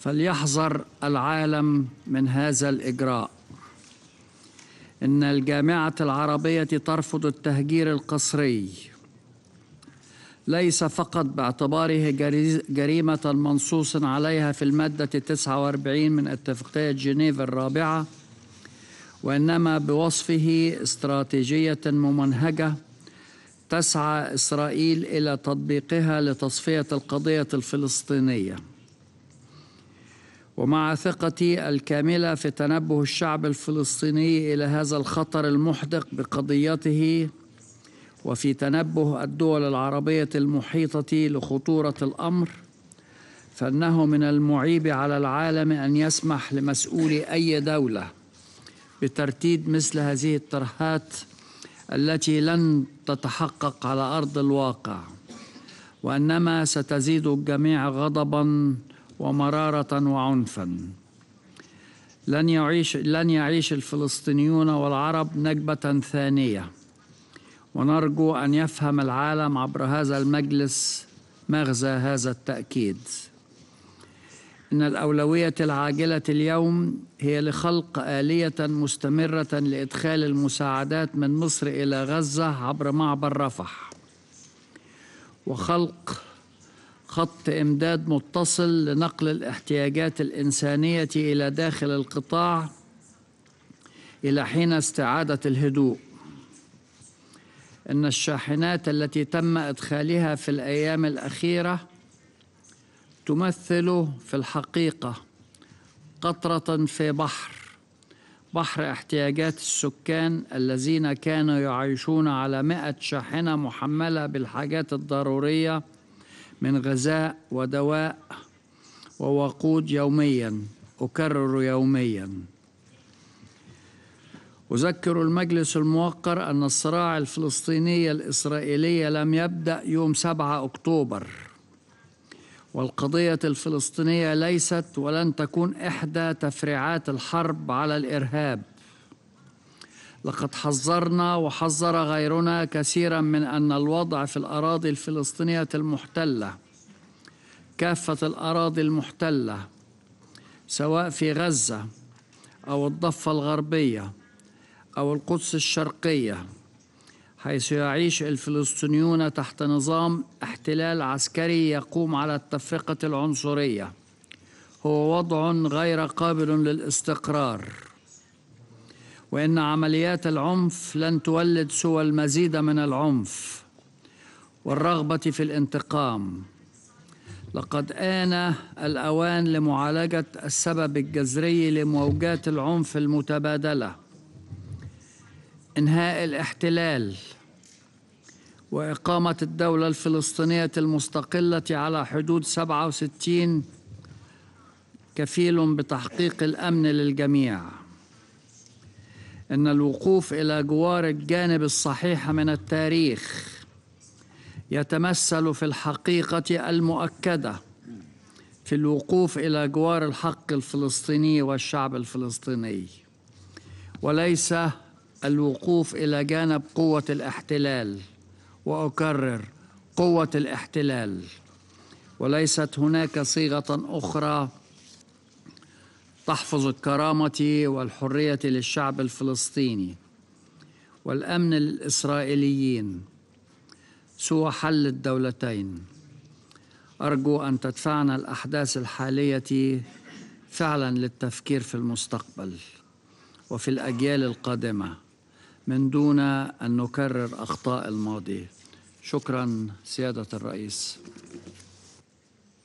فليحذر العالم من هذا الإجراء إن الجامعة العربية ترفض التهجير القسري ليس فقط باعتباره جريمة منصوص عليها في المادة 49 من اتفاقية جنيف الرابعة وإنما بوصفه استراتيجية ممنهجة تسعى إسرائيل إلى تطبيقها لتصفية القضية الفلسطينية ومع ثقتي الكاملة في تنبه الشعب الفلسطيني إلى هذا الخطر المحدق بقضيته وفي تنبه الدول العربية المحيطة لخطورة الأمر فإنه من المعيب على العالم أن يسمح لمسؤولي أي دولة بترتيد مثل هذه الترهات التي لن تتحقق على أرض الواقع وإنما ستزيد الجميع غضباً ومرارة وعنفا لن يعيش لن يعيش الفلسطينيون والعرب نكبة ثانية ونرجو أن يفهم العالم عبر هذا المجلس مغزى هذا التأكيد إن الأولوية العاجلة اليوم هي لخلق آلية مستمرة لإدخال المساعدات من مصر إلى غزة عبر معبر رفح وخلق خط إمداد متصل لنقل الاحتياجات الإنسانية إلى داخل القطاع إلى حين استعادة الهدوء إن الشاحنات التي تم إدخالها في الأيام الأخيرة تمثل في الحقيقة قطرة في بحر بحر احتياجات السكان الذين كانوا يعيشون على مئة شاحنة محملة بالحاجات الضرورية من غذاء ودواء ووقود يوميا أكرر يوميا أذكر المجلس الموقر أن الصراع الفلسطيني الإسرائيلي لم يبدأ يوم 7 أكتوبر والقضية الفلسطينية ليست ولن تكون إحدى تفريعات الحرب على الإرهاب لقد حذرنا وحذر غيرنا كثيرا من أن الوضع في الأراضي الفلسطينية المحتلة كافة الأراضي المحتلة سواء في غزة أو الضفة الغربية أو القدس الشرقية حيث يعيش الفلسطينيون تحت نظام احتلال عسكري يقوم على التفرقة العنصرية هو وضع غير قابل للاستقرار وإن عمليات العنف لن تولد سوى المزيد من العنف والرغبة في الانتقام لقد آن الأوان لمعالجة السبب الجذري لموجات العنف المتبادلة إنهاء الاحتلال وإقامة الدولة الفلسطينية المستقلة على حدود 67 كفيل بتحقيق الأمن للجميع ان الوقوف الى جوار الجانب الصحيح من التاريخ يتمثل في الحقيقه المؤكده في الوقوف الى جوار الحق الفلسطيني والشعب الفلسطيني وليس الوقوف الى جانب قوه الاحتلال واكرر قوه الاحتلال وليست هناك صيغه اخرى تحفظ الكرامة والحرية للشعب الفلسطيني والأمن الإسرائيليين سوى حل الدولتين أرجو أن تدفعنا الأحداث الحالية فعلا للتفكير في المستقبل وفي الأجيال القادمة من دون أن نكرر أخطاء الماضي شكرا سيادة الرئيس